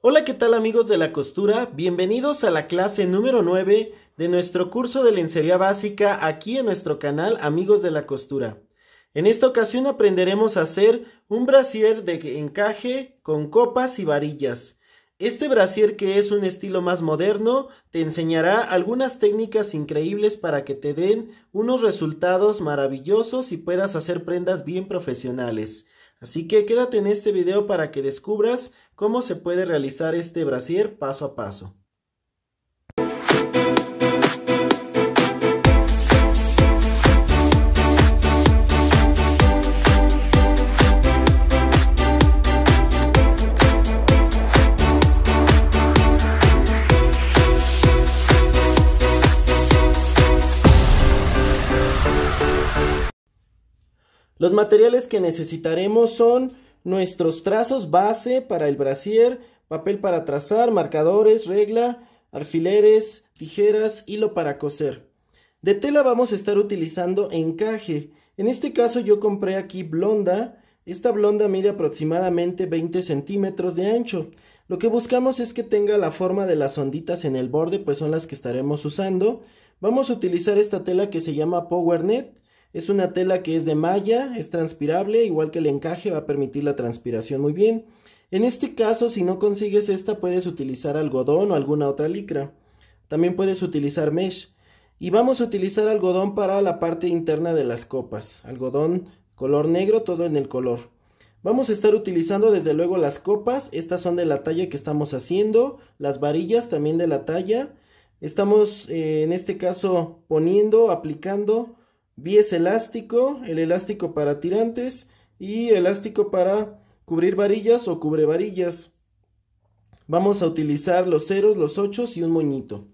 Hola, ¿qué tal amigos de la costura? Bienvenidos a la clase número 9 de nuestro curso de lencería básica aquí en nuestro canal Amigos de la Costura. En esta ocasión aprenderemos a hacer un brasier de encaje con copas y varillas. Este brasier que es un estilo más moderno te enseñará algunas técnicas increíbles para que te den unos resultados maravillosos y puedas hacer prendas bien profesionales. Así que quédate en este video para que descubras cómo se puede realizar este brasier paso a paso. Los materiales que necesitaremos son nuestros trazos base para el brasier, papel para trazar, marcadores, regla, alfileres, tijeras, hilo para coser. De tela vamos a estar utilizando encaje. En este caso yo compré aquí blonda. Esta blonda mide aproximadamente 20 centímetros de ancho. Lo que buscamos es que tenga la forma de las onditas en el borde, pues son las que estaremos usando. Vamos a utilizar esta tela que se llama PowerNet. Es una tela que es de malla, es transpirable, igual que el encaje va a permitir la transpiración muy bien. En este caso, si no consigues esta, puedes utilizar algodón o alguna otra licra. También puedes utilizar mesh. Y vamos a utilizar algodón para la parte interna de las copas. Algodón color negro, todo en el color. Vamos a estar utilizando desde luego las copas, estas son de la talla que estamos haciendo, las varillas también de la talla. Estamos eh, en este caso poniendo, aplicando bies elástico, el elástico para tirantes y elástico para cubrir varillas o cubre varillas. Vamos a utilizar los ceros, los ochos y un moñito.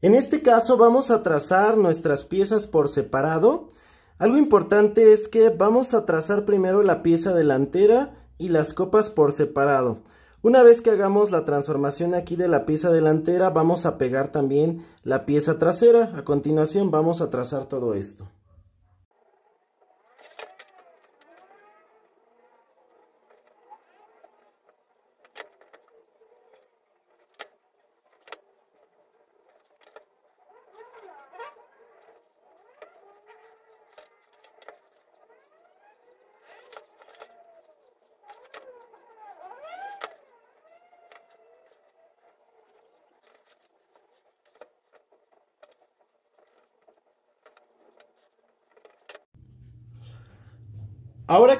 En este caso vamos a trazar nuestras piezas por separado. Algo importante es que vamos a trazar primero la pieza delantera y las copas por separado. Una vez que hagamos la transformación aquí de la pieza delantera, vamos a pegar también la pieza trasera. A continuación vamos a trazar todo esto.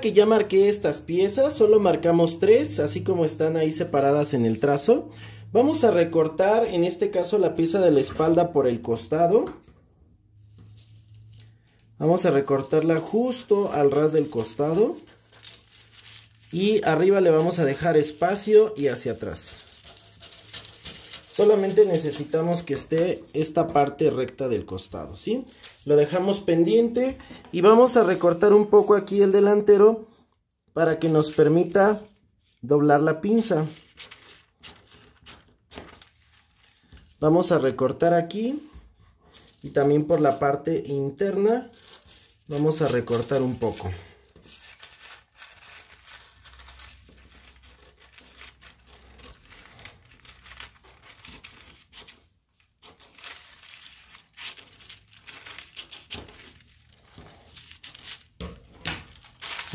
que ya marqué estas piezas, solo marcamos tres, así como están ahí separadas en el trazo. Vamos a recortar, en este caso, la pieza de la espalda por el costado. Vamos a recortarla justo al ras del costado. Y arriba le vamos a dejar espacio y hacia atrás. Solamente necesitamos que esté esta parte recta del costado, ¿sí? Lo dejamos pendiente y vamos a recortar un poco aquí el delantero para que nos permita doblar la pinza. Vamos a recortar aquí y también por la parte interna vamos a recortar un poco.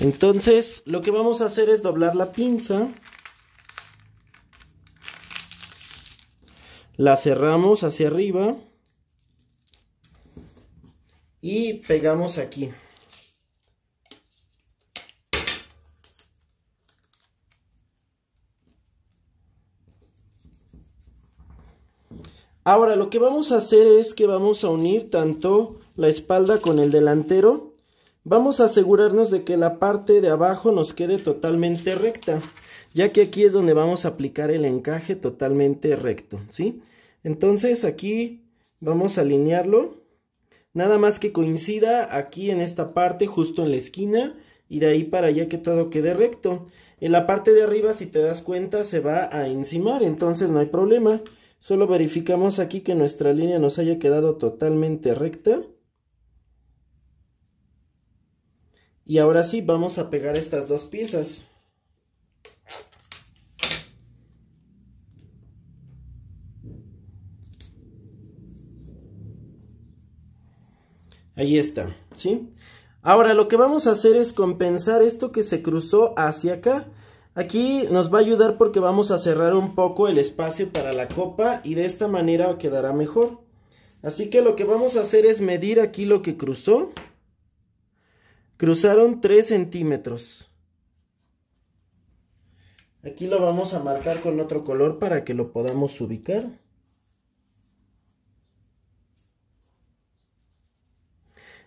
Entonces, lo que vamos a hacer es doblar la pinza. La cerramos hacia arriba. Y pegamos aquí. Ahora lo que vamos a hacer es que vamos a unir tanto la espalda con el delantero Vamos a asegurarnos de que la parte de abajo nos quede totalmente recta, ya que aquí es donde vamos a aplicar el encaje totalmente recto, ¿sí? Entonces aquí vamos a alinearlo, nada más que coincida aquí en esta parte, justo en la esquina, y de ahí para allá que todo quede recto. En la parte de arriba, si te das cuenta, se va a encimar, entonces no hay problema. Solo verificamos aquí que nuestra línea nos haya quedado totalmente recta. Y ahora sí, vamos a pegar estas dos piezas. Ahí está, ¿sí? Ahora lo que vamos a hacer es compensar esto que se cruzó hacia acá. Aquí nos va a ayudar porque vamos a cerrar un poco el espacio para la copa y de esta manera quedará mejor. Así que lo que vamos a hacer es medir aquí lo que cruzó. Cruzaron 3 centímetros. Aquí lo vamos a marcar con otro color para que lo podamos ubicar.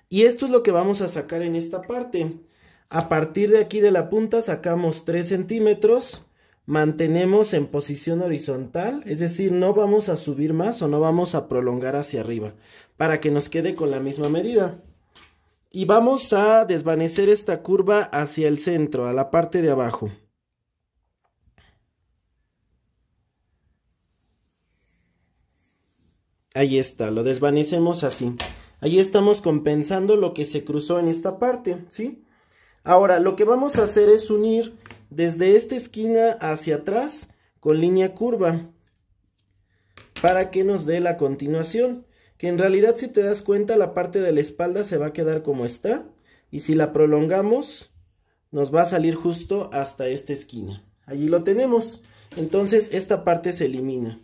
Y esto es lo que vamos a sacar en esta parte. A partir de aquí de la punta sacamos 3 centímetros, mantenemos en posición horizontal, es decir, no vamos a subir más o no vamos a prolongar hacia arriba, para que nos quede con la misma medida y vamos a desvanecer esta curva hacia el centro, a la parte de abajo. Ahí está, lo desvanecemos así. Ahí estamos compensando lo que se cruzó en esta parte, ¿sí? Ahora, lo que vamos a hacer es unir desde esta esquina hacia atrás con línea curva para que nos dé la continuación que en realidad si te das cuenta la parte de la espalda se va a quedar como está y si la prolongamos nos va a salir justo hasta esta esquina. Allí lo tenemos. Entonces esta parte se elimina.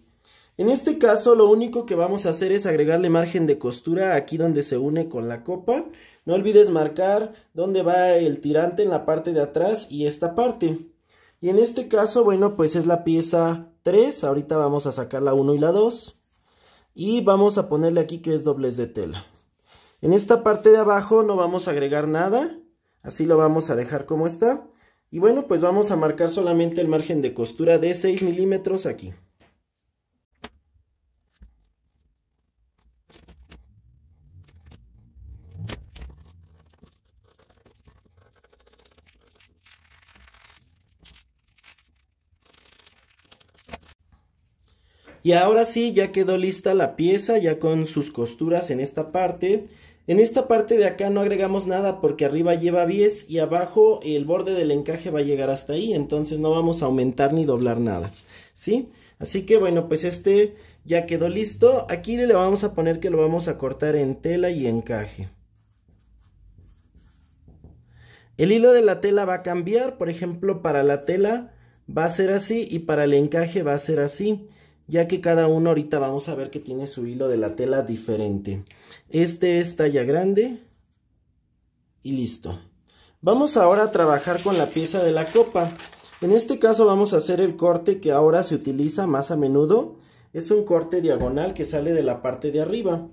En este caso lo único que vamos a hacer es agregarle margen de costura aquí donde se une con la copa. No olvides marcar dónde va el tirante en la parte de atrás y esta parte. Y en este caso, bueno, pues es la pieza 3. Ahorita vamos a sacar la 1 y la 2 y vamos a ponerle aquí que es doblez de tela. En esta parte de abajo no vamos a agregar nada, así lo vamos a dejar como está. Y bueno, pues vamos a marcar solamente el margen de costura de 6 milímetros aquí. Y ahora sí, ya quedó lista la pieza, ya con sus costuras en esta parte. En esta parte de acá no agregamos nada porque arriba lleva 10 y abajo el borde del encaje va a llegar hasta ahí, entonces no vamos a aumentar ni doblar nada, ¿sí? Así que bueno, pues este ya quedó listo. Aquí le vamos a poner que lo vamos a cortar en tela y encaje. El hilo de la tela va a cambiar, por ejemplo, para la tela va a ser así y para el encaje va a ser así ya que cada uno ahorita vamos a ver que tiene su hilo de la tela diferente. Este es talla grande y listo. Vamos ahora a trabajar con la pieza de la copa. En este caso vamos a hacer el corte que ahora se utiliza más a menudo. Es un corte diagonal que sale de la parte de arriba.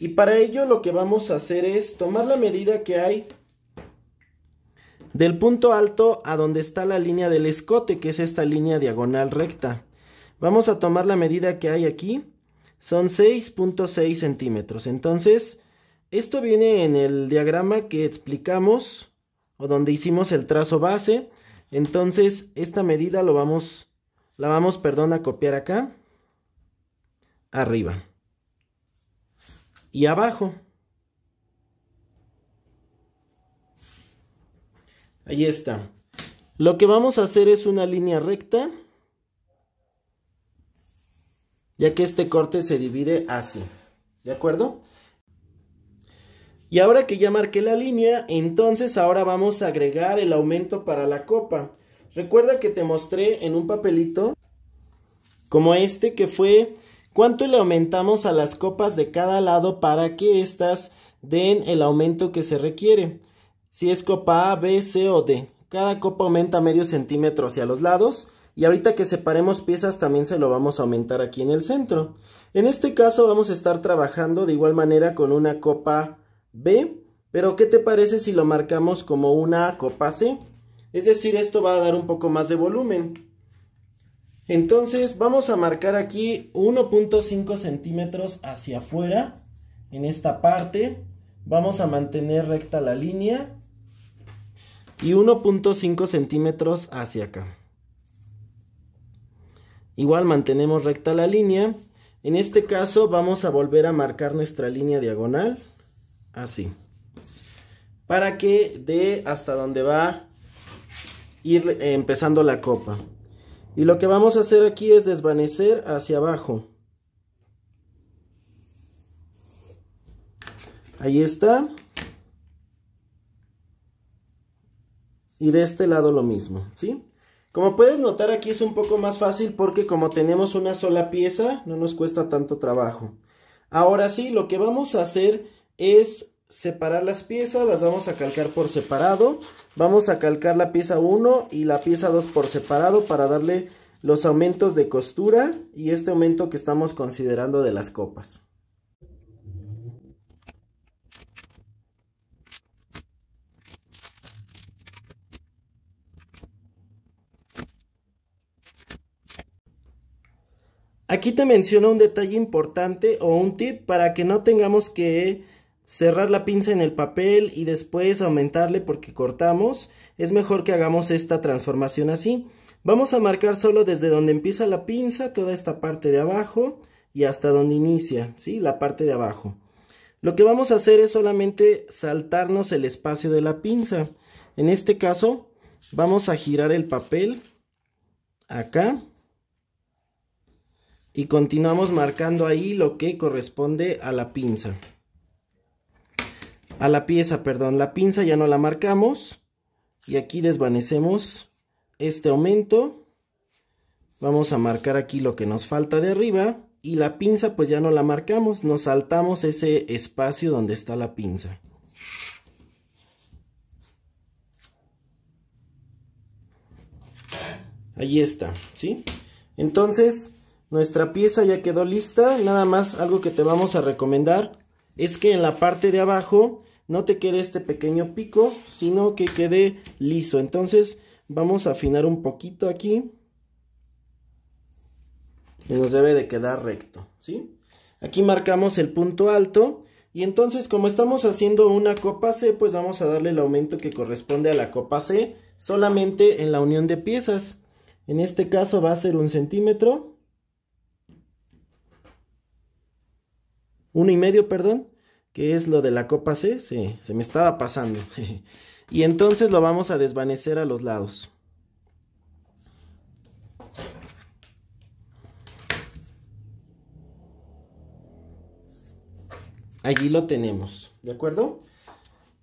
Y para ello lo que vamos a hacer es tomar la medida que hay del punto alto a donde está la línea del escote, que es esta línea diagonal recta. Vamos a tomar la medida que hay aquí. Son 6.6 centímetros. Entonces, esto viene en el diagrama que explicamos o donde hicimos el trazo base. Entonces, esta medida lo vamos, la vamos, a copiar acá. Arriba. Y abajo. Ahí está. Lo que vamos a hacer es una línea recta ya que este corte se divide así, ¿de acuerdo? Y ahora que ya marqué la línea, entonces ahora vamos a agregar el aumento para la copa. Recuerda que te mostré en un papelito como este que fue cuánto le aumentamos a las copas de cada lado para que éstas den el aumento que se requiere. Si es copa A, B, C o D. Cada copa aumenta medio centímetro hacia los lados y ahorita que separemos piezas también se lo vamos a aumentar aquí en el centro. En este caso vamos a estar trabajando de igual manera con una copa B. Pero ¿qué te parece si lo marcamos como una copa C? Es decir, esto va a dar un poco más de volumen. Entonces vamos a marcar aquí 1.5 centímetros hacia afuera. En esta parte vamos a mantener recta la línea. Y 1.5 centímetros hacia acá. Igual mantenemos recta la línea. En este caso vamos a volver a marcar nuestra línea diagonal. Así. Para que dé hasta donde va ir eh, empezando la copa. Y lo que vamos a hacer aquí es desvanecer hacia abajo. Ahí está. Y de este lado lo mismo, ¿sí? Como puedes notar aquí es un poco más fácil porque como tenemos una sola pieza no nos cuesta tanto trabajo. Ahora sí, lo que vamos a hacer es separar las piezas, las vamos a calcar por separado. Vamos a calcar la pieza 1 y la pieza 2 por separado para darle los aumentos de costura y este aumento que estamos considerando de las copas. Aquí te menciono un detalle importante o un tip para que no tengamos que cerrar la pinza en el papel y después aumentarle porque cortamos. Es mejor que hagamos esta transformación así. Vamos a marcar solo desde donde empieza la pinza, toda esta parte de abajo y hasta donde inicia, ¿sí? La parte de abajo. Lo que vamos a hacer es solamente saltarnos el espacio de la pinza. En este caso, vamos a girar el papel acá y continuamos marcando ahí lo que corresponde a la pinza. A la pieza, perdón, la pinza ya no la marcamos y aquí desvanecemos este aumento. Vamos a marcar aquí lo que nos falta de arriba y la pinza pues ya no la marcamos, nos saltamos ese espacio donde está la pinza. Ahí está, ¿sí? Entonces, nuestra pieza ya quedó lista, nada más algo que te vamos a recomendar es que en la parte de abajo no te quede este pequeño pico, sino que quede liso. Entonces vamos a afinar un poquito aquí y nos debe de quedar recto, ¿sí? Aquí marcamos el punto alto y entonces como estamos haciendo una copa C, pues vamos a darle el aumento que corresponde a la copa C solamente en la unión de piezas. En este caso va a ser un centímetro uno y medio, perdón, que es lo de la copa C, sí, se me estaba pasando. y entonces lo vamos a desvanecer a los lados. Allí lo tenemos, ¿de acuerdo?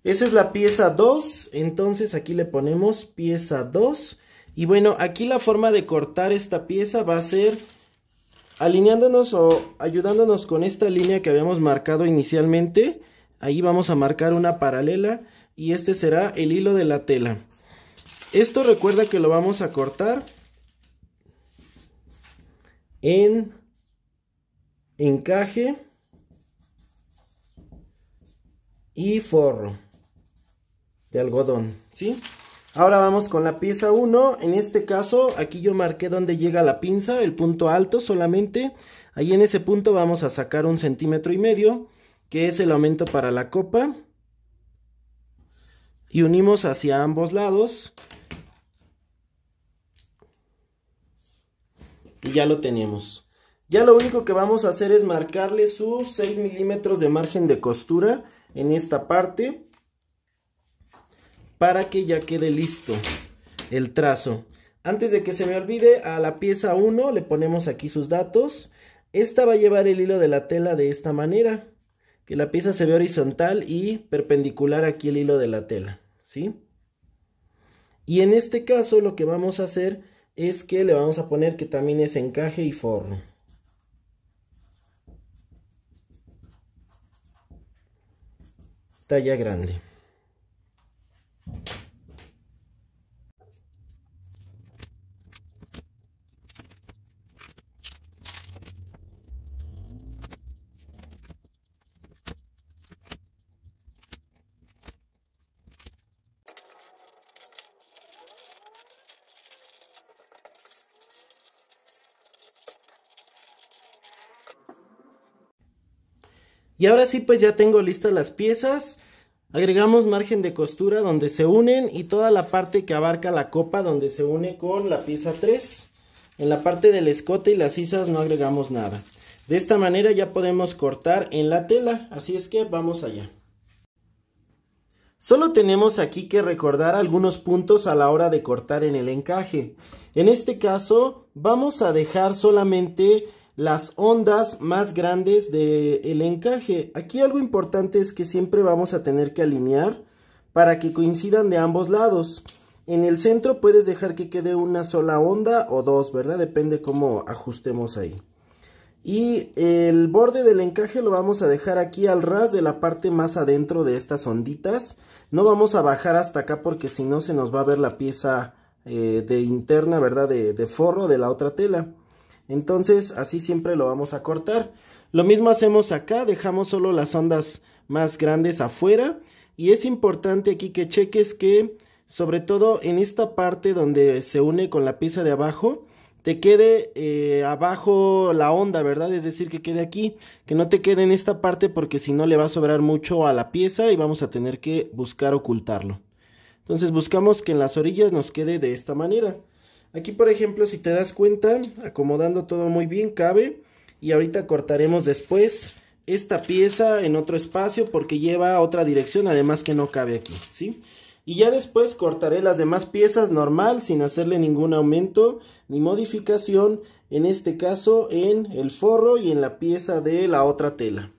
Esa es la pieza 2, entonces aquí le ponemos pieza 2. Y bueno, aquí la forma de cortar esta pieza va a ser alineándonos o ayudándonos con esta línea que habíamos marcado inicialmente, ahí vamos a marcar una paralela y este será el hilo de la tela. Esto recuerda que lo vamos a cortar en encaje y forro de algodón, ¿sí? Ahora vamos con la pieza 1, en este caso aquí yo marqué donde llega la pinza, el punto alto solamente, ahí en ese punto vamos a sacar un centímetro y medio, que es el aumento para la copa, y unimos hacia ambos lados, y ya lo tenemos. Ya lo único que vamos a hacer es marcarle sus 6 milímetros de margen de costura en esta parte, para que ya quede listo el trazo. Antes de que se me olvide, a la pieza 1 le ponemos aquí sus datos. Esta va a llevar el hilo de la tela de esta manera, que la pieza se ve horizontal y perpendicular aquí el hilo de la tela, ¿sí? Y en este caso lo que vamos a hacer es que le vamos a poner que también es encaje y forro. Talla grande. Y ahora sí, pues ya tengo listas las piezas. Agregamos margen de costura donde se unen y toda la parte que abarca la copa donde se une con la pieza 3. En la parte del escote y las sisas no agregamos nada. De esta manera ya podemos cortar en la tela, así es que vamos allá. Solo tenemos aquí que recordar algunos puntos a la hora de cortar en el encaje. En este caso vamos a dejar solamente las ondas más grandes del el encaje. Aquí algo importante es que siempre vamos a tener que alinear para que coincidan de ambos lados. En el centro puedes dejar que quede una sola onda o dos, ¿verdad? Depende cómo ajustemos ahí. Y el borde del encaje lo vamos a dejar aquí al ras de la parte más adentro de estas onditas. No vamos a bajar hasta acá porque si no se nos va a ver la pieza eh, de interna, ¿verdad? De, de forro de la otra tela. Entonces así siempre lo vamos a cortar. Lo mismo hacemos acá, dejamos solo las ondas más grandes afuera. Y es importante aquí que cheques que, sobre todo en esta parte donde se une con la pieza de abajo, te quede eh, abajo la onda, ¿verdad? Es decir, que quede aquí, que no te quede en esta parte porque si no le va a sobrar mucho a la pieza y vamos a tener que buscar ocultarlo. Entonces buscamos que en las orillas nos quede de esta manera. Aquí, por ejemplo, si te das cuenta, acomodando todo muy bien, cabe. Y ahorita cortaremos después esta pieza en otro espacio porque lleva otra dirección, además que no cabe aquí, Y ya después cortaré las demás piezas normal, sin hacerle ningún aumento ni modificación, en este caso en el forro y en la pieza de la otra tela.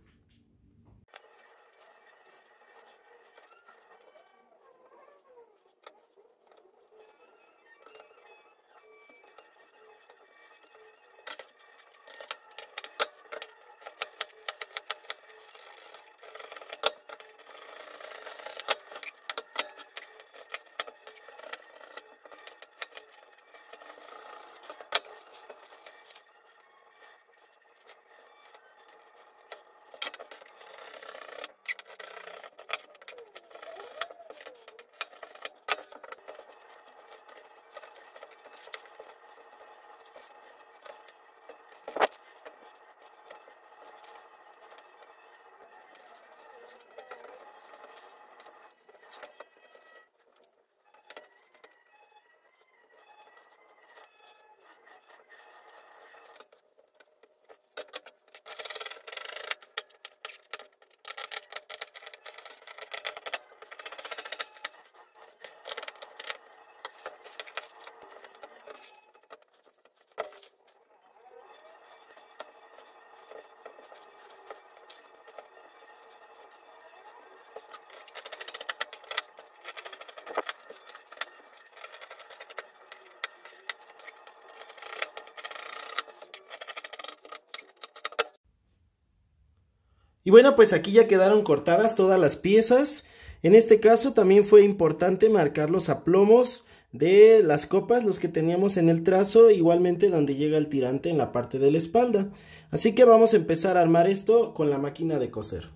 Y bueno, pues aquí ya quedaron cortadas todas las piezas. En este caso también fue importante marcar los aplomos de las copas, los que teníamos en el trazo, igualmente donde llega el tirante en la parte de la espalda. Así que vamos a empezar a armar esto con la máquina de coser.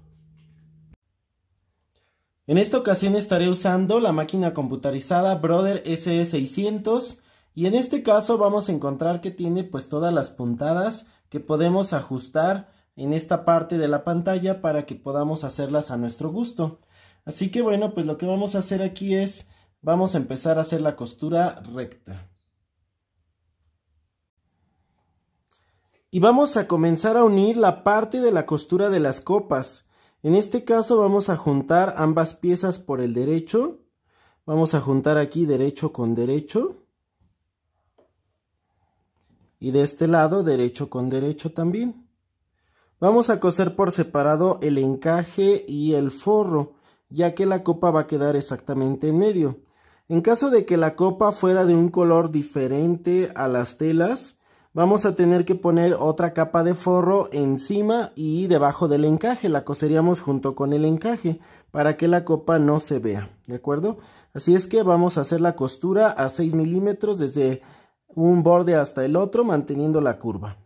En esta ocasión estaré usando la máquina computarizada Brother SE600 y en este caso vamos a encontrar que tiene pues todas las puntadas que podemos ajustar en esta parte de la pantalla para que podamos hacerlas a nuestro gusto. Así que bueno, pues lo que vamos a hacer aquí es, vamos a empezar a hacer la costura recta. Y vamos a comenzar a unir la parte de la costura de las copas. En este caso vamos a juntar ambas piezas por el derecho. Vamos a juntar aquí derecho con derecho. Y de este lado derecho con derecho también. Vamos a coser por separado el encaje y el forro, ya que la copa va a quedar exactamente en medio. En caso de que la copa fuera de un color diferente a las telas, vamos a tener que poner otra capa de forro encima y debajo del encaje. La coseríamos junto con el encaje para que la copa no se vea, ¿de acuerdo? Así es que vamos a hacer la costura a 6 milímetros desde un borde hasta el otro manteniendo la curva.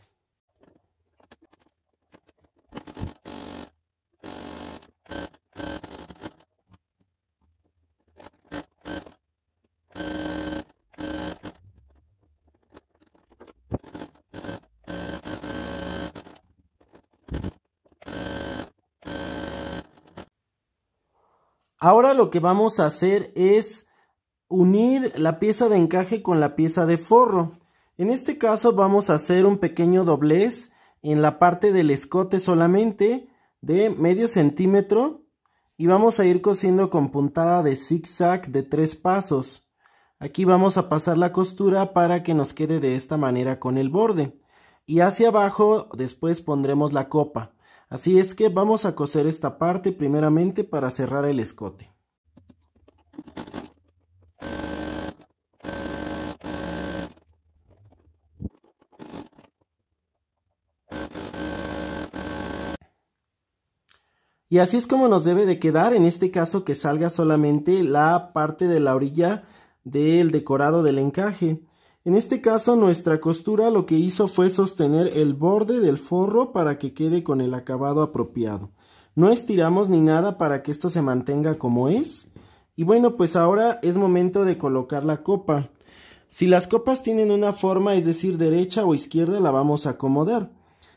Ahora lo que vamos a hacer es unir la pieza de encaje con la pieza de forro. En este caso vamos a hacer un pequeño doblez en la parte del escote solamente de medio centímetro y vamos a ir cosiendo con puntada de zigzag de tres pasos. Aquí vamos a pasar la costura para que nos quede de esta manera con el borde. Y hacia abajo después pondremos la copa. Así es que vamos a coser esta parte primeramente para cerrar el escote. Y así es como nos debe de quedar, en este caso que salga solamente la parte de la orilla del decorado del encaje. En este caso nuestra costura lo que hizo fue sostener el borde del forro para que quede con el acabado apropiado. No estiramos ni nada para que esto se mantenga como es. Y bueno, pues ahora es momento de colocar la copa. Si las copas tienen una forma, es decir, derecha o izquierda, la vamos a acomodar.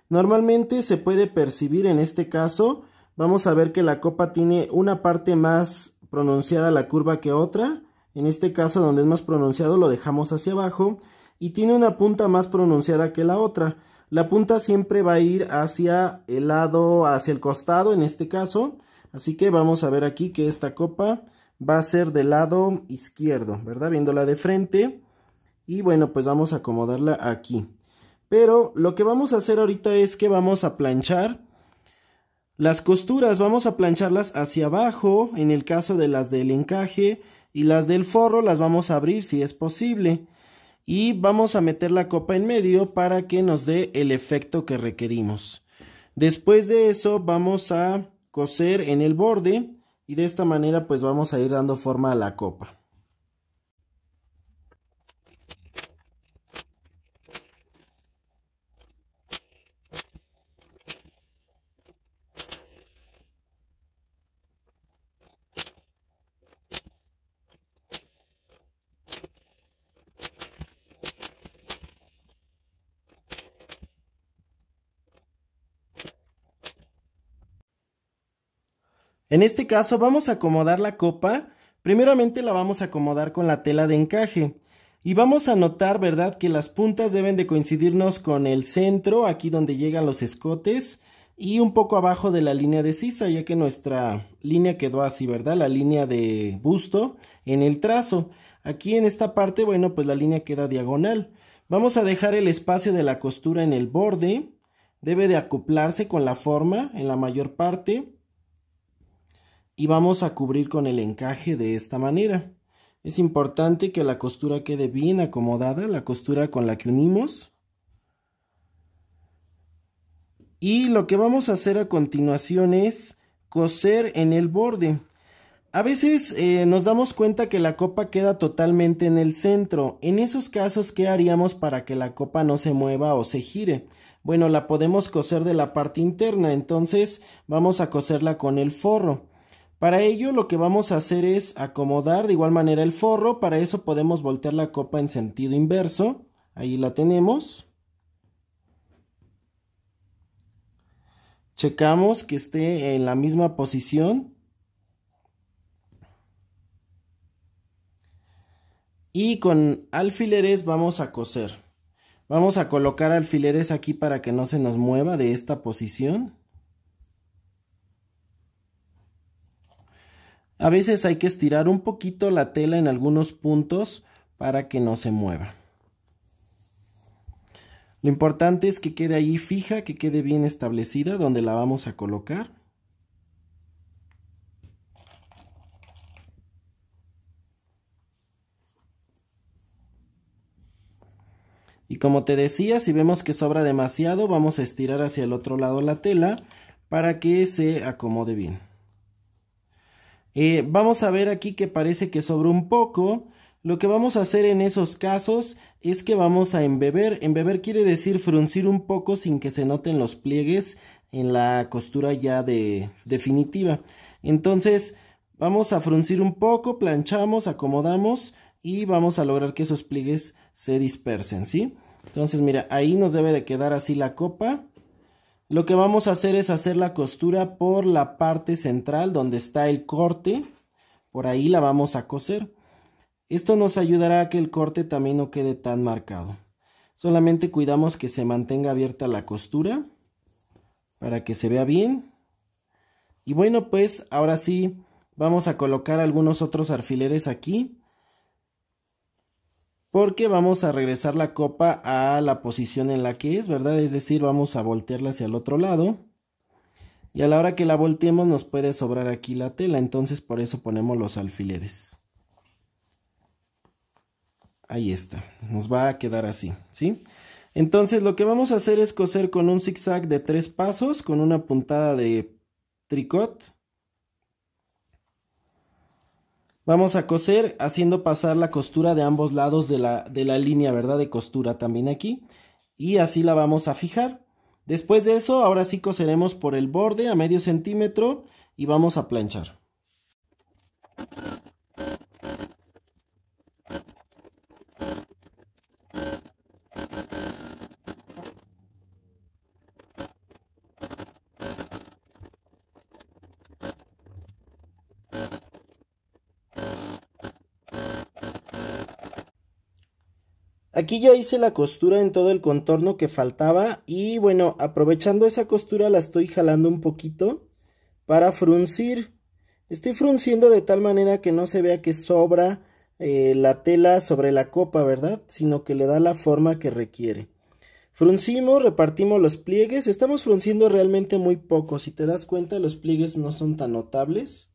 Normalmente se puede percibir en este caso, vamos a ver que la copa tiene una parte más pronunciada la curva que otra en este caso donde es más pronunciado lo dejamos hacia abajo y tiene una punta más pronunciada que la otra. La punta siempre va a ir hacia el lado, hacia el costado en este caso. Así que vamos a ver aquí que esta copa va a ser del lado izquierdo, ¿verdad? Viéndola de frente. Y bueno, pues vamos a acomodarla aquí. Pero lo que vamos a hacer ahorita es que vamos a planchar las costuras. Vamos a plancharlas hacia abajo, en el caso de las del encaje y las del forro las vamos a abrir si es posible y vamos a meter la copa en medio para que nos dé el efecto que requerimos. Después de eso vamos a coser en el borde y de esta manera pues vamos a ir dando forma a la copa. En este caso vamos a acomodar la copa, primeramente la vamos a acomodar con la tela de encaje y vamos a notar, ¿verdad?, que las puntas deben de coincidirnos con el centro, aquí donde llegan los escotes y un poco abajo de la línea de sisa, ya que nuestra línea quedó así, ¿verdad?, la línea de busto en el trazo. Aquí en esta parte, bueno, pues la línea queda diagonal. Vamos a dejar el espacio de la costura en el borde, debe de acoplarse con la forma en la mayor parte y vamos a cubrir con el encaje de esta manera. Es importante que la costura quede bien acomodada, la costura con la que unimos. Y lo que vamos a hacer a continuación es coser en el borde. A veces eh, nos damos cuenta que la copa queda totalmente en el centro. En esos casos, ¿qué haríamos para que la copa no se mueva o se gire? Bueno, la podemos coser de la parte interna, entonces vamos a coserla con el forro. Para ello lo que vamos a hacer es acomodar de igual manera el forro, para eso podemos voltear la copa en sentido inverso, ahí la tenemos. Checamos que esté en la misma posición. Y con alfileres vamos a coser. Vamos a colocar alfileres aquí para que no se nos mueva de esta posición. A veces hay que estirar un poquito la tela en algunos puntos para que no se mueva. Lo importante es que quede ahí fija, que quede bien establecida donde la vamos a colocar. Y como te decía, si vemos que sobra demasiado, vamos a estirar hacia el otro lado la tela para que se acomode bien. Eh, vamos a ver aquí que parece que sobró un poco. Lo que vamos a hacer en esos casos es que vamos a embeber. Embeber quiere decir fruncir un poco sin que se noten los pliegues en la costura ya de, definitiva. Entonces vamos a fruncir un poco, planchamos, acomodamos y vamos a lograr que esos pliegues se dispersen, Entonces mira, ahí nos debe de quedar así la copa. Lo que vamos a hacer es hacer la costura por la parte central donde está el corte. Por ahí la vamos a coser. Esto nos ayudará a que el corte también no quede tan marcado. Solamente cuidamos que se mantenga abierta la costura para que se vea bien. Y bueno, pues ahora sí vamos a colocar algunos otros alfileres aquí porque vamos a regresar la copa a la posición en la que es, ¿verdad? Es decir, vamos a voltearla hacia el otro lado. Y a la hora que la volteemos nos puede sobrar aquí la tela, entonces por eso ponemos los alfileres. Ahí está, nos va a quedar así, ¿sí? Entonces lo que vamos a hacer es coser con un zigzag de tres pasos, con una puntada de tricot Vamos a coser haciendo pasar la costura de ambos lados de la, de la línea, ¿verdad? De costura también aquí. Y así la vamos a fijar. Después de eso, ahora sí coseremos por el borde a medio centímetro y vamos a planchar. Aquí ya hice la costura en todo el contorno que faltaba y bueno, aprovechando esa costura la estoy jalando un poquito para fruncir. Estoy frunciendo de tal manera que no se vea que sobra eh, la tela sobre la copa, ¿verdad? Sino que le da la forma que requiere. Fruncimos, repartimos los pliegues. Estamos frunciendo realmente muy poco. Si te das cuenta, los pliegues no son tan notables.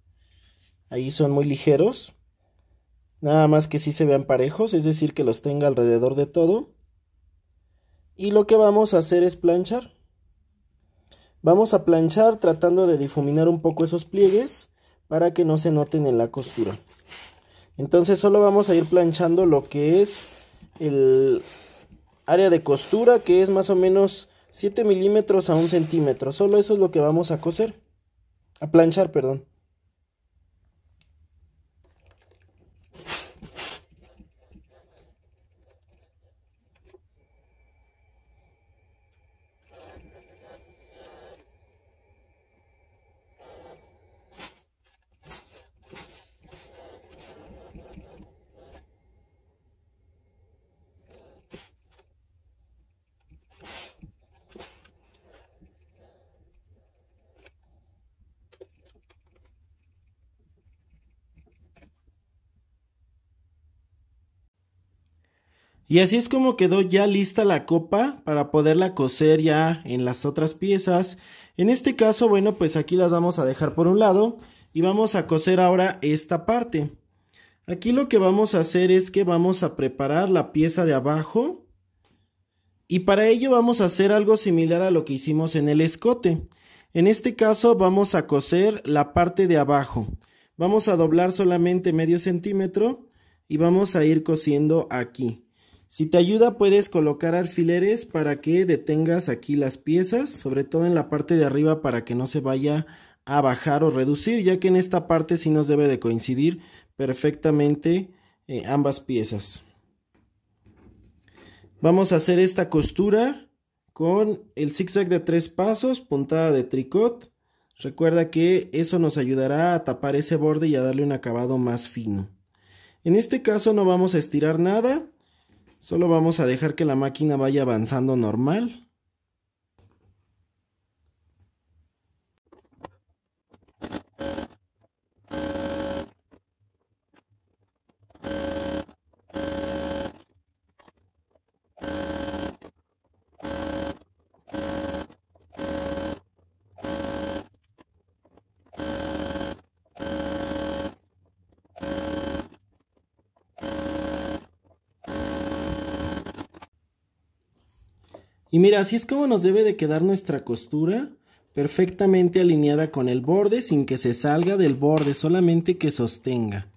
Ahí son muy ligeros. Nada más que si se vean parejos, es decir, que los tenga alrededor de todo. Y lo que vamos a hacer es planchar. Vamos a planchar tratando de difuminar un poco esos pliegues para que no se noten en la costura. Entonces solo vamos a ir planchando lo que es el área de costura que es más o menos 7 milímetros a 1 centímetro. Solo eso es lo que vamos a coser. A planchar, perdón. Y así es como quedó ya lista la copa para poderla coser ya en las otras piezas. En este caso, bueno, pues aquí las vamos a dejar por un lado y vamos a coser ahora esta parte. Aquí lo que vamos a hacer es que vamos a preparar la pieza de abajo y para ello vamos a hacer algo similar a lo que hicimos en el escote. En este caso vamos a coser la parte de abajo. Vamos a doblar solamente medio centímetro y vamos a ir cosiendo aquí. Si te ayuda puedes colocar alfileres para que detengas aquí las piezas, sobre todo en la parte de arriba para que no se vaya a bajar o reducir, ya que en esta parte sí nos debe de coincidir perfectamente eh, ambas piezas. Vamos a hacer esta costura con el zigzag de tres pasos, puntada de tricot. Recuerda que eso nos ayudará a tapar ese borde y a darle un acabado más fino. En este caso no vamos a estirar nada, Solo vamos a dejar que la máquina vaya avanzando normal. mira, así es como nos debe de quedar nuestra costura, perfectamente alineada con el borde, sin que se salga del borde, solamente que sostenga.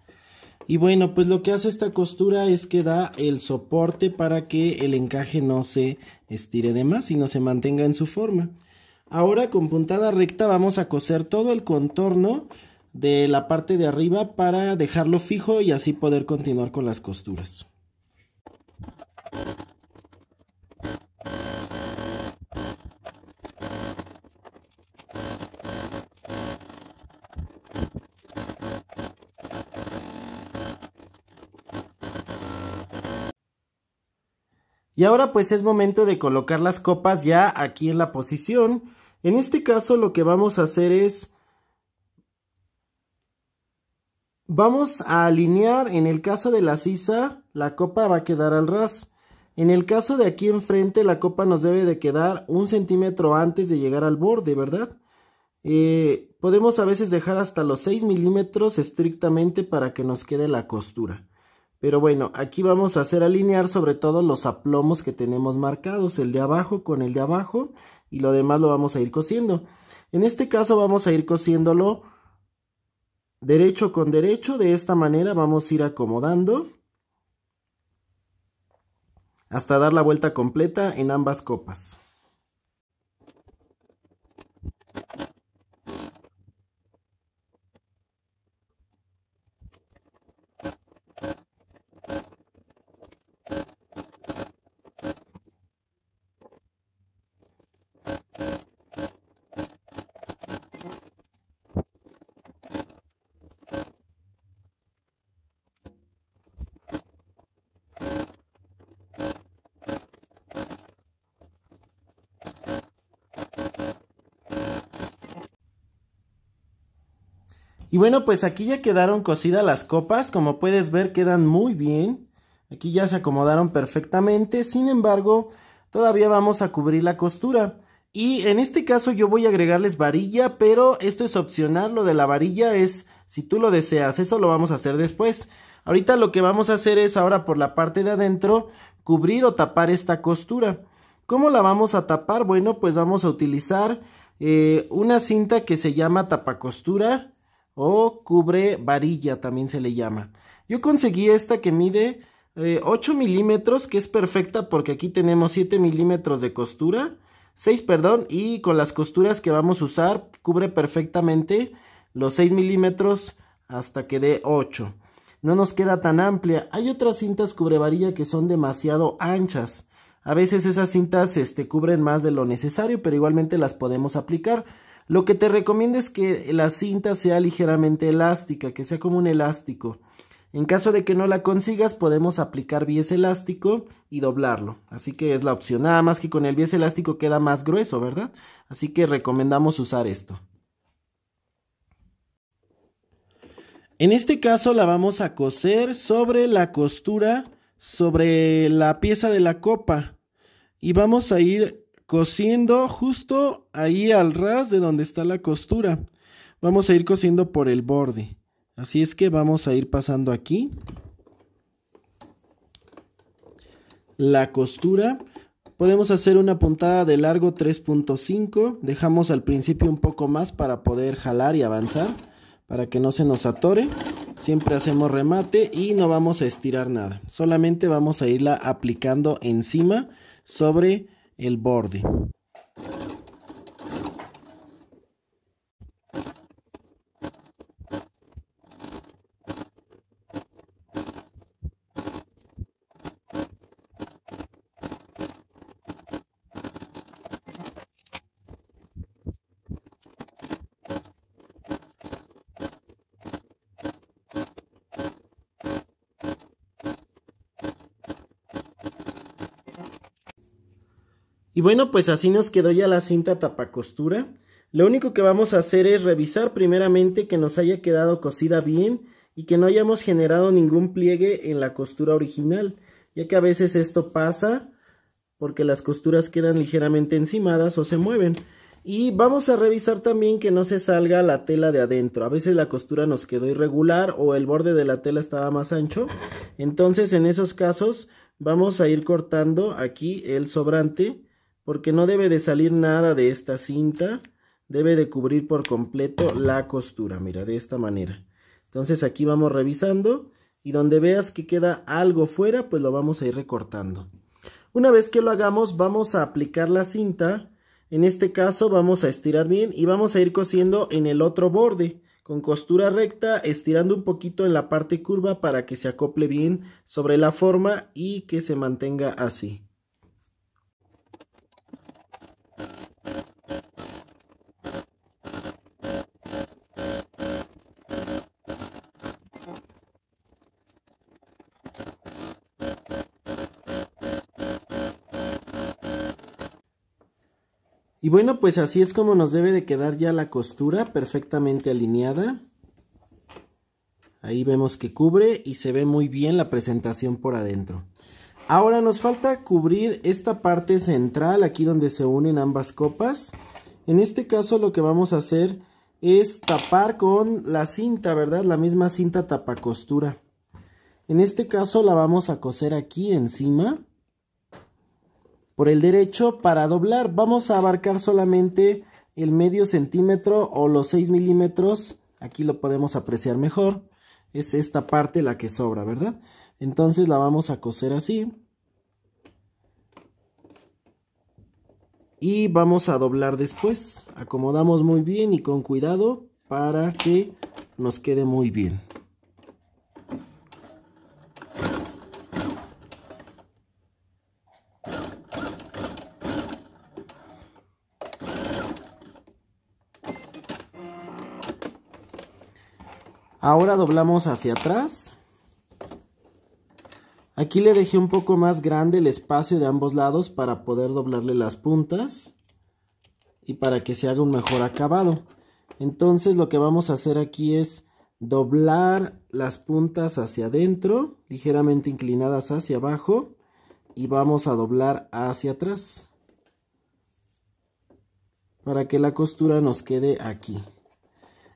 Y bueno, pues lo que hace esta costura es que da el soporte para que el encaje no se estire de más, no se mantenga en su forma. Ahora con puntada recta vamos a coser todo el contorno de la parte de arriba para dejarlo fijo y así poder continuar con las costuras. Y ahora pues es momento de colocar las copas ya aquí en la posición. En este caso lo que vamos a hacer es... Vamos a alinear, en el caso de la sisa, la copa va a quedar al ras. En el caso de aquí enfrente, la copa nos debe de quedar un centímetro antes de llegar al borde, ¿verdad? Eh, podemos a veces dejar hasta los 6 milímetros estrictamente para que nos quede la costura. Pero bueno, aquí vamos a hacer alinear sobre todo los aplomos que tenemos marcados, el de abajo con el de abajo y lo demás lo vamos a ir cosiendo. En este caso vamos a ir cosiéndolo derecho con derecho, de esta manera vamos a ir acomodando hasta dar la vuelta completa en ambas copas. bueno, pues aquí ya quedaron cosidas las copas, como puedes ver quedan muy bien. Aquí ya se acomodaron perfectamente, sin embargo, todavía vamos a cubrir la costura. Y en este caso yo voy a agregarles varilla, pero esto es opcional, lo de la varilla es si tú lo deseas, eso lo vamos a hacer después. Ahorita lo que vamos a hacer es ahora por la parte de adentro cubrir o tapar esta costura. ¿Cómo la vamos a tapar? Bueno, pues vamos a utilizar eh, una cinta que se llama tapacostura o cubre varilla también se le llama. Yo conseguí esta que mide 8 eh, milímetros, que es perfecta porque aquí tenemos 7 milímetros de costura, 6 perdón, y con las costuras que vamos a usar cubre perfectamente los 6 milímetros hasta que dé 8. No nos queda tan amplia. Hay otras cintas cubre varilla que son demasiado anchas. A veces esas cintas este, cubren más de lo necesario, pero igualmente las podemos aplicar. Lo que te recomiendo es que la cinta sea ligeramente elástica, que sea como un elástico. En caso de que no la consigas, podemos aplicar bies elástico y doblarlo. Así que es la opción. Nada más que con el bies elástico queda más grueso, ¿verdad? Así que recomendamos usar esto. En este caso la vamos a coser sobre la costura, sobre la pieza de la copa. Y vamos a ir cosiendo justo ahí al ras de donde está la costura. Vamos a ir cosiendo por el borde. Así es que vamos a ir pasando aquí la costura. Podemos hacer una puntada de largo 3.5. Dejamos al principio un poco más para poder jalar y avanzar. Para que no se nos atore. Siempre hacemos remate y no vamos a estirar nada. Solamente vamos a irla aplicando encima sobre el borde. Y bueno, pues así nos quedó ya la cinta tapacostura. Lo único que vamos a hacer es revisar primeramente que nos haya quedado cosida bien y que no hayamos generado ningún pliegue en la costura original, ya que a veces esto pasa porque las costuras quedan ligeramente encimadas o se mueven. Y vamos a revisar también que no se salga la tela de adentro. A veces la costura nos quedó irregular o el borde de la tela estaba más ancho. Entonces en esos casos vamos a ir cortando aquí el sobrante porque no debe de salir nada de esta cinta, debe de cubrir por completo la costura, mira, de esta manera. Entonces aquí vamos revisando y donde veas que queda algo fuera, pues lo vamos a ir recortando. Una vez que lo hagamos, vamos a aplicar la cinta, en este caso vamos a estirar bien y vamos a ir cosiendo en el otro borde, con costura recta, estirando un poquito en la parte curva para que se acople bien sobre la forma y que se mantenga así. Y bueno, pues así es como nos debe de quedar ya la costura perfectamente alineada. Ahí vemos que cubre y se ve muy bien la presentación por adentro. Ahora nos falta cubrir esta parte central, aquí donde se unen ambas copas. En este caso lo que vamos a hacer es tapar con la cinta, ¿verdad? La misma cinta tapacostura. En este caso la vamos a coser aquí encima por el derecho para doblar. Vamos a abarcar solamente el medio centímetro o los 6 milímetros. Aquí lo podemos apreciar mejor. Es esta parte la que sobra, ¿verdad? Entonces la vamos a coser así. Y vamos a doblar después. Acomodamos muy bien y con cuidado para que nos quede muy bien. Ahora doblamos hacia atrás. Aquí le dejé un poco más grande el espacio de ambos lados para poder doblarle las puntas y para que se haga un mejor acabado. Entonces lo que vamos a hacer aquí es doblar las puntas hacia adentro, ligeramente inclinadas hacia abajo y vamos a doblar hacia atrás para que la costura nos quede aquí.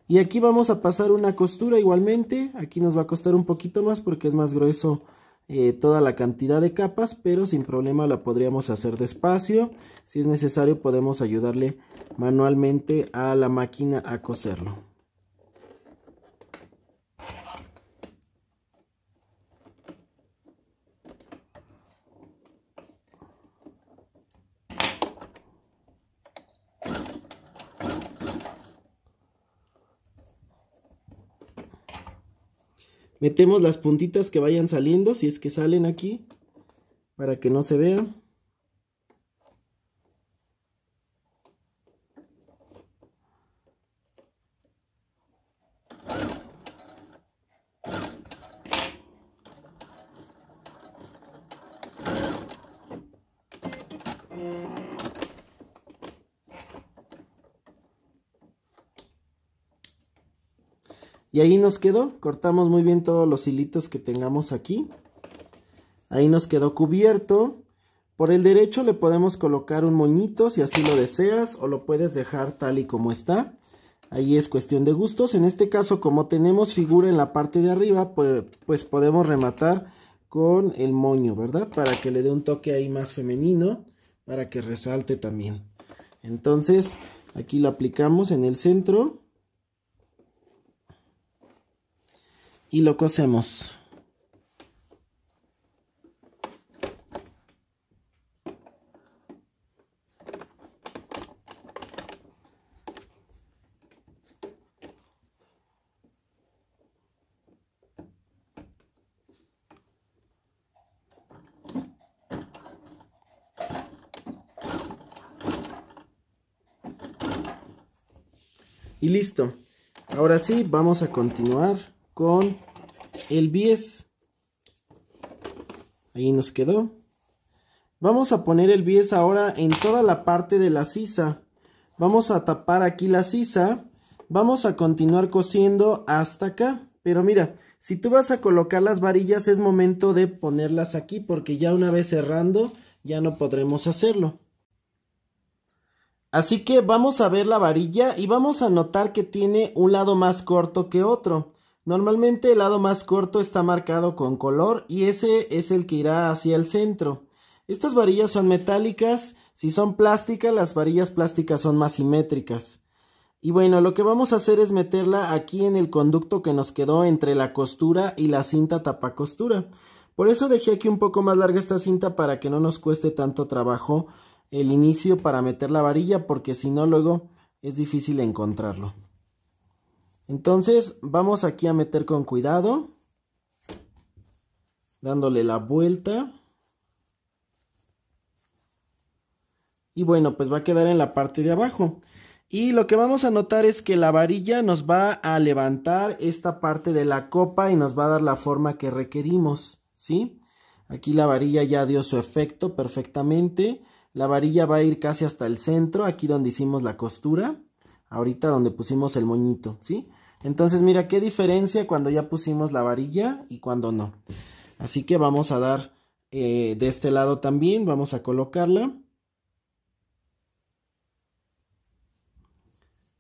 Y aquí vamos a pasar una costura igualmente, aquí nos va a costar un poquito más porque es más grueso eh, toda la cantidad de capas, pero sin problema la podríamos hacer despacio. Si es necesario podemos ayudarle manualmente a la máquina a coserlo. Metemos las puntitas que vayan saliendo, si es que salen aquí, para que no se vea. Y ahí nos quedó, cortamos muy bien todos los hilitos que tengamos aquí. Ahí nos quedó cubierto. Por el derecho le podemos colocar un moñito si así lo deseas o lo puedes dejar tal y como está. Ahí es cuestión de gustos. En este caso, como tenemos figura en la parte de arriba, pues, pues podemos rematar con el moño, ¿verdad? Para que le dé un toque ahí más femenino, para que resalte también. Entonces, aquí lo aplicamos en el centro y lo cosemos. Y listo. Ahora sí, vamos a continuar con el bies. Ahí nos quedó. Vamos a poner el bies ahora en toda la parte de la sisa. Vamos a tapar aquí la sisa. Vamos a continuar cosiendo hasta acá. Pero mira, si tú vas a colocar las varillas es momento de ponerlas aquí porque ya una vez cerrando ya no podremos hacerlo. Así que vamos a ver la varilla y vamos a notar que tiene un lado más corto que otro. Normalmente el lado más corto está marcado con color y ese es el que irá hacia el centro. Estas varillas son metálicas, si son plásticas las varillas plásticas son más simétricas. Y bueno, lo que vamos a hacer es meterla aquí en el conducto que nos quedó entre la costura y la cinta tapacostura. Por eso dejé aquí un poco más larga esta cinta para que no nos cueste tanto trabajo el inicio para meter la varilla porque si no luego es difícil encontrarlo. Entonces vamos aquí a meter con cuidado. Dándole la vuelta. Y bueno, pues va a quedar en la parte de abajo. Y lo que vamos a notar es que la varilla nos va a levantar esta parte de la copa y nos va a dar la forma que requerimos, ¿sí? Aquí la varilla ya dio su efecto perfectamente. La varilla va a ir casi hasta el centro, aquí donde hicimos la costura ahorita donde pusimos el moñito, ¿sí? Entonces mira qué diferencia cuando ya pusimos la varilla y cuando no. Así que vamos a dar eh, de este lado también, vamos a colocarla.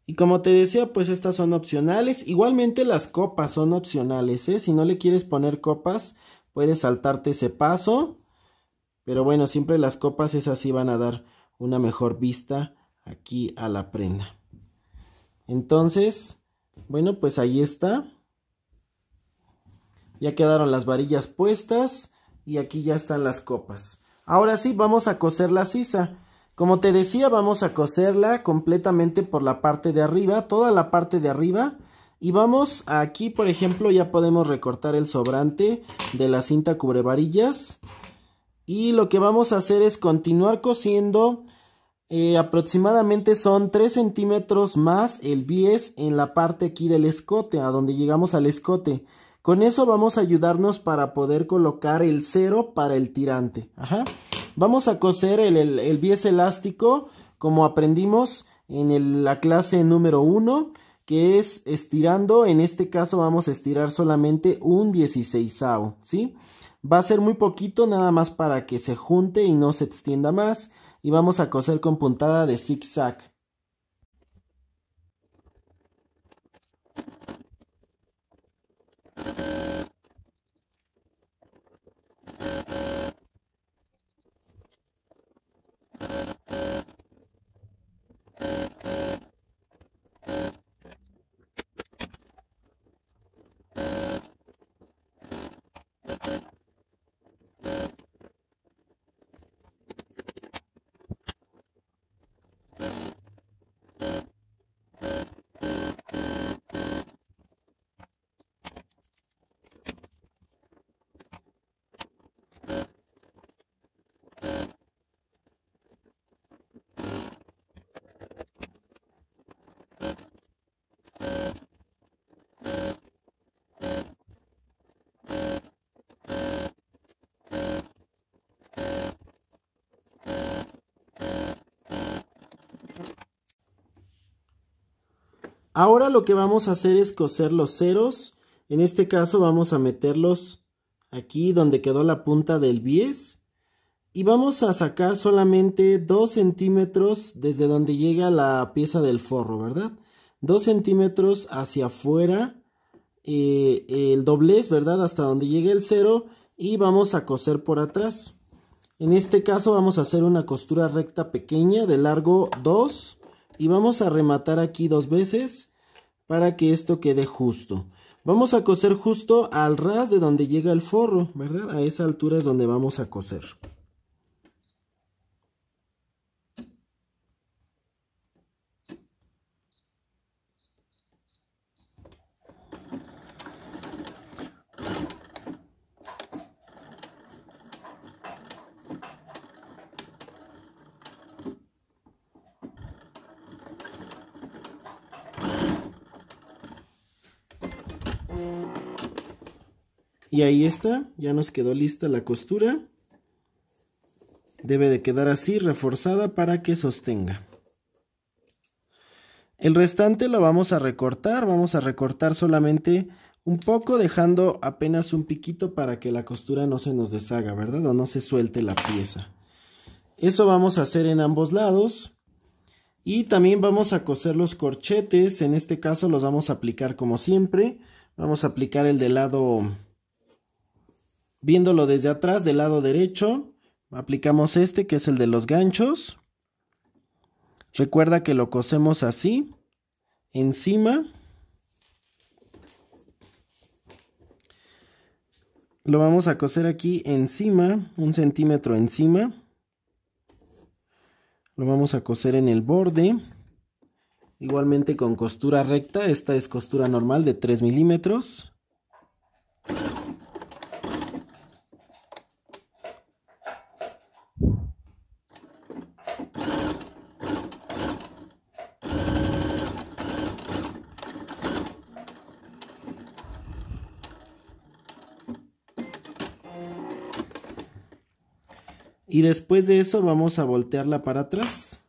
Y como te decía, pues estas son opcionales. Igualmente las copas son opcionales, ¿eh? Si no le quieres poner copas, puedes saltarte ese paso. Pero bueno, siempre las copas esas sí van a dar una mejor vista aquí a la prenda. Entonces, bueno, pues ahí está. Ya quedaron las varillas puestas y aquí ya están las copas. Ahora sí, vamos a coser la sisa. Como te decía, vamos a coserla completamente por la parte de arriba, toda la parte de arriba. Y vamos aquí, por ejemplo, ya podemos recortar el sobrante de la cinta cubre varillas Y lo que vamos a hacer es continuar cosiendo eh, aproximadamente son 3 centímetros más el bies en la parte aquí del escote, a donde llegamos al escote. Con eso vamos a ayudarnos para poder colocar el cero para el tirante. Ajá. Vamos a coser el, el, elástico como aprendimos en la clase número 1, que es estirando. En este caso vamos a estirar solamente un 16 ¿sí? Va a ser muy poquito nada más para que se junte y no se extienda más y vamos a coser con puntada de zag, Ahora lo que vamos a hacer es coser los ceros. En este caso vamos a meterlos aquí donde quedó la punta del bies. Y vamos a sacar solamente 2 centímetros desde donde llega la pieza del forro, ¿verdad? 2 centímetros hacia afuera. Eh, el doblez, ¿verdad? Hasta donde llegue el cero. Y vamos a coser por atrás. En este caso vamos a hacer una costura recta pequeña de largo 2 y vamos a rematar aquí dos veces para que esto quede justo. Vamos a coser justo al ras de donde llega el forro, ¿verdad? A esa altura es donde vamos a coser. Y ahí está, ya nos quedó lista la costura. Debe de quedar así, reforzada para que sostenga. El restante lo vamos a recortar, vamos a recortar solamente un poco dejando apenas un piquito para que la costura no se nos deshaga, ¿verdad? O no se suelte la pieza. Eso vamos a hacer en ambos lados. Y también vamos a coser los corchetes, en este caso los vamos a aplicar como siempre. Vamos a aplicar el de lado Viéndolo desde atrás, del lado derecho, aplicamos este que es el de los ganchos. Recuerda que lo cosemos así, encima. Lo vamos a coser aquí encima, un centímetro encima. Lo vamos a coser en el borde. Igualmente con costura recta, esta es costura normal de 3 milímetros. Y después de eso vamos a voltearla para atrás.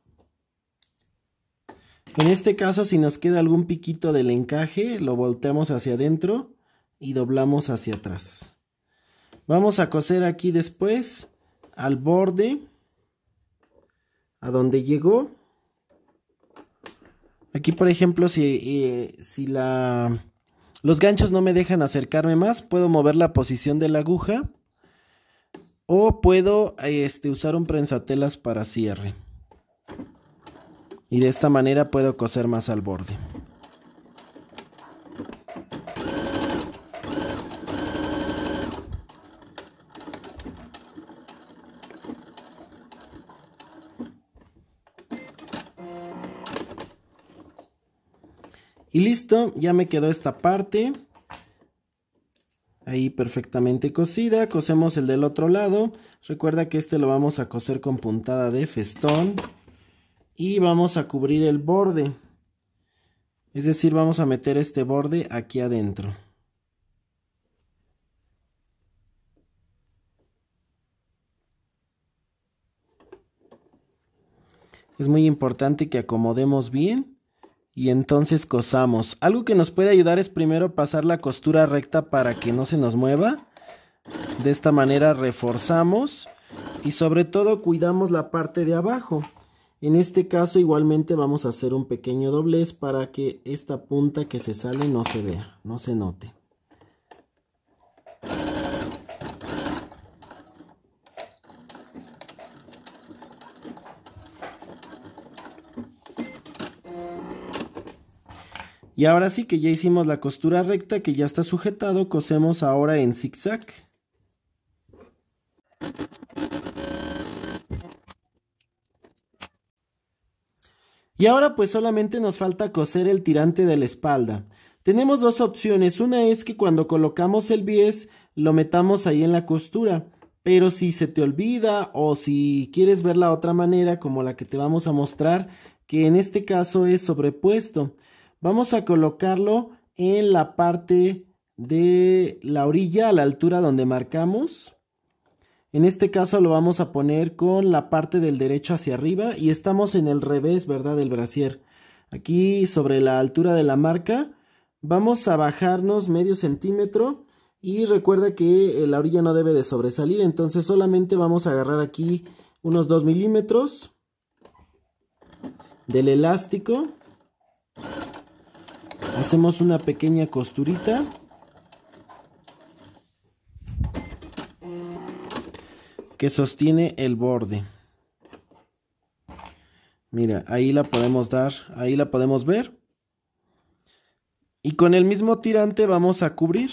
En este caso, si nos queda algún piquito del encaje, lo volteamos hacia adentro y doblamos hacia atrás. Vamos a coser aquí después al borde, a donde llegó. Aquí, por ejemplo, si, eh, si la, los ganchos no me dejan acercarme más, puedo mover la posición de la aguja o puedo este, usar un prensatelas para cierre. Y de esta manera puedo coser más al borde. Y listo, ya me quedó esta parte ahí perfectamente cosida. Cosemos el del otro lado. Recuerda que este lo vamos a coser con puntada de festón. Y vamos a cubrir el borde. Es decir, vamos a meter este borde aquí adentro. Es muy importante que acomodemos bien y entonces cosamos. Algo que nos puede ayudar es primero pasar la costura recta para que no se nos mueva. De esta manera reforzamos y sobre todo cuidamos la parte de abajo. En este caso igualmente vamos a hacer un pequeño doblez para que esta punta que se sale no se vea, no se note. Y ahora sí que ya hicimos la costura recta que ya está sujetado, cosemos ahora en zigzag. Y ahora pues solamente nos falta coser el tirante de la espalda. Tenemos dos opciones, una es que cuando colocamos el bies lo metamos ahí en la costura, pero si se te olvida o si quieres ver la otra manera como la que te vamos a mostrar, que en este caso es sobrepuesto. Vamos a colocarlo en la parte de la orilla a la altura donde marcamos. En este caso lo vamos a poner con la parte del derecho hacia arriba y estamos en el revés, ¿verdad? Del brasier. Aquí sobre la altura de la marca vamos a bajarnos medio centímetro y recuerda que eh, la orilla no debe de sobresalir, entonces solamente vamos a agarrar aquí unos 2 milímetros del elástico hacemos una pequeña costurita que sostiene el borde mira ahí la podemos dar ahí la podemos ver y con el mismo tirante vamos a cubrir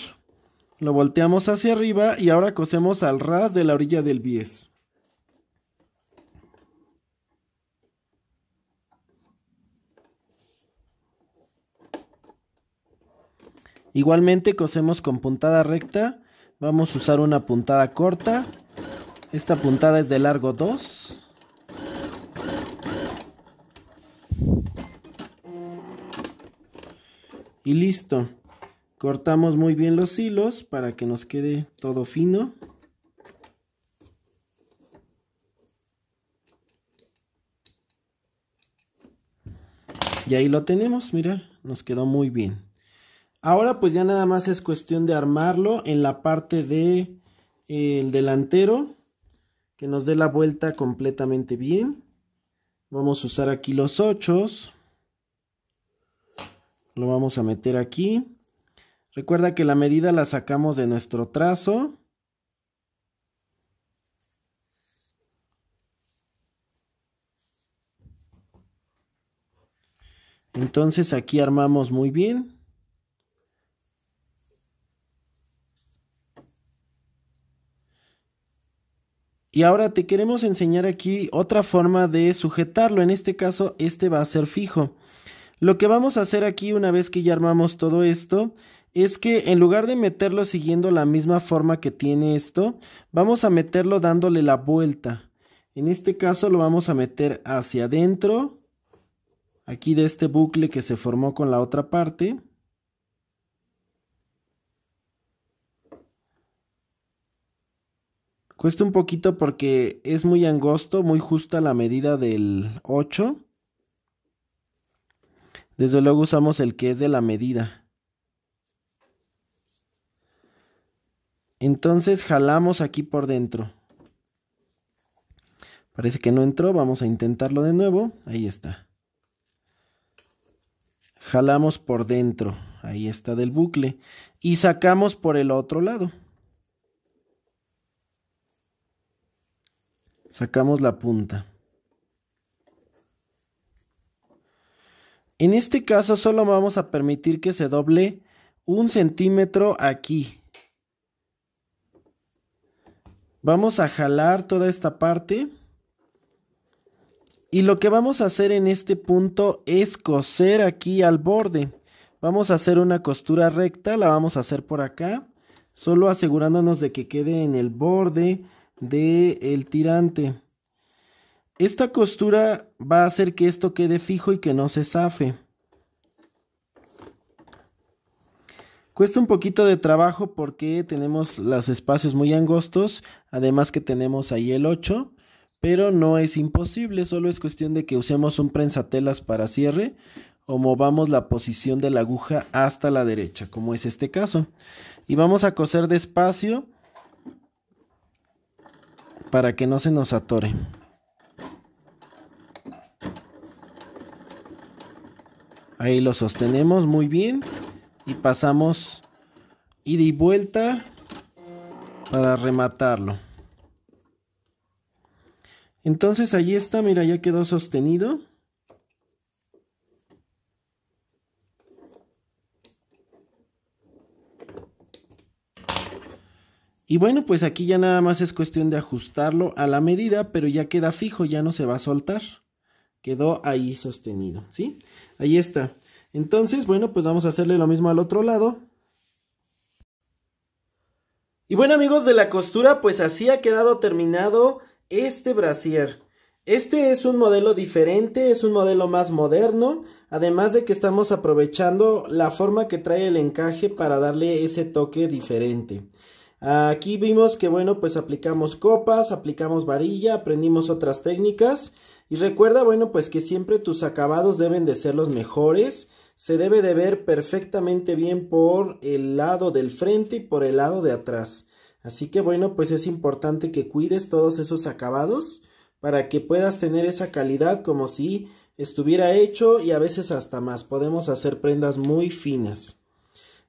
lo volteamos hacia arriba y ahora cosemos al ras de la orilla del bies Igualmente cosemos con puntada recta. Vamos a usar una puntada corta. Esta puntada es de largo 2. Y listo. Cortamos muy bien los hilos para que nos quede todo fino. Y ahí lo tenemos, Mira, nos quedó muy bien. Ahora pues ya nada más es cuestión de armarlo en la parte de eh, el delantero que nos dé la vuelta completamente bien. Vamos a usar aquí los ochos. Lo vamos a meter aquí. Recuerda que la medida la sacamos de nuestro trazo. Entonces aquí armamos muy bien. Y ahora te queremos enseñar aquí otra forma de sujetarlo. En este caso, este va a ser fijo. Lo que vamos a hacer aquí una vez que ya armamos todo esto es que en lugar de meterlo siguiendo la misma forma que tiene esto, vamos a meterlo dándole la vuelta. En este caso lo vamos a meter hacia adentro, aquí de este bucle que se formó con la otra parte. Cuesta un poquito porque es muy angosto, muy justa la medida del 8. Desde luego usamos el que es de la medida. Entonces jalamos aquí por dentro. Parece que no entró, vamos a intentarlo de nuevo. Ahí está. Jalamos por dentro, ahí está del bucle. Y sacamos por el otro lado. Sacamos la punta. En este caso solo vamos a permitir que se doble un centímetro aquí. Vamos a jalar toda esta parte. Y lo que vamos a hacer en este punto es coser aquí al borde. Vamos a hacer una costura recta, la vamos a hacer por acá. Solo asegurándonos de que quede en el borde de el tirante. Esta costura va a hacer que esto quede fijo y que no se zafe. Cuesta un poquito de trabajo porque tenemos los espacios muy angostos, además que tenemos ahí el 8, pero no es imposible, solo es cuestión de que usemos un prensatelas para cierre o movamos la posición de la aguja hasta la derecha, como es este caso. Y vamos a coser despacio para que no se nos atore. Ahí lo sostenemos muy bien y pasamos ida y vuelta para rematarlo. Entonces ahí está, mira, ya quedó sostenido. Y bueno, pues aquí ya nada más es cuestión de ajustarlo a la medida, pero ya queda fijo, ya no se va a soltar. Quedó ahí sostenido, ¿sí? Ahí está. Entonces, bueno, pues vamos a hacerle lo mismo al otro lado. Y bueno amigos de la costura, pues así ha quedado terminado este brasier. Este es un modelo diferente, es un modelo más moderno, además de que estamos aprovechando la forma que trae el encaje para darle ese toque diferente. Aquí vimos que, bueno, pues aplicamos copas, aplicamos varilla, aprendimos otras técnicas. Y recuerda, bueno, pues que siempre tus acabados deben de ser los mejores. Se debe de ver perfectamente bien por el lado del frente y por el lado de atrás. Así que, bueno, pues es importante que cuides todos esos acabados para que puedas tener esa calidad como si estuviera hecho y a veces hasta más. Podemos hacer prendas muy finas.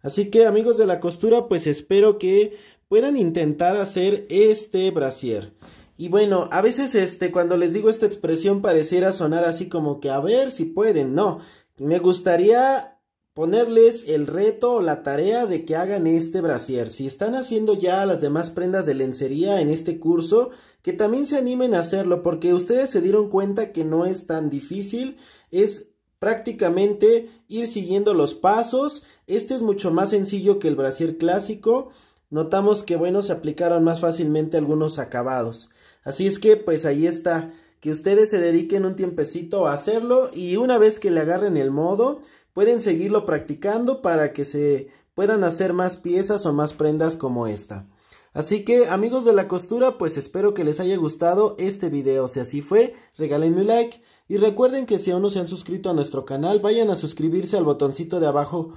Así que amigos de la costura, pues espero que puedan intentar hacer este brasier. Y bueno, a veces este, cuando les digo esta expresión pareciera sonar así como que a ver si pueden, no. Me gustaría ponerles el reto o la tarea de que hagan este brasier. Si están haciendo ya las demás prendas de lencería en este curso, que también se animen a hacerlo porque ustedes se dieron cuenta que no es tan difícil, es prácticamente ir siguiendo los pasos. Este es mucho más sencillo que el brasier clásico notamos que bueno se aplicaron más fácilmente algunos acabados. Así es que pues ahí está, que ustedes se dediquen un tiempecito a hacerlo y una vez que le agarren el modo pueden seguirlo practicando para que se puedan hacer más piezas o más prendas como esta. Así que amigos de la costura, pues espero que les haya gustado este video. Si así fue, regálenme un like y recuerden que si aún no se han suscrito a nuestro canal, vayan a suscribirse al botoncito de abajo,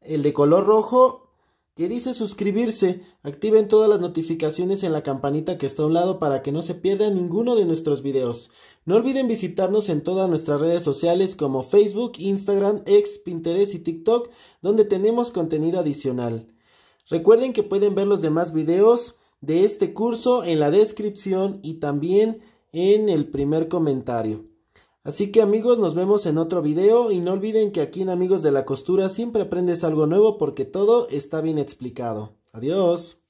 el de color rojo que dice suscribirse. Activen todas las notificaciones en la campanita que está a un lado para que no se pierda ninguno de nuestros videos. No olviden visitarnos en todas nuestras redes sociales como Facebook, Instagram, X, Pinterest y TikTok, donde tenemos contenido adicional. Recuerden que pueden ver los demás videos de este curso en la descripción y también en el primer comentario. Así que amigos, nos vemos en otro video y no olviden que aquí en Amigos de la Costura siempre aprendes algo nuevo porque todo está bien explicado. Adiós.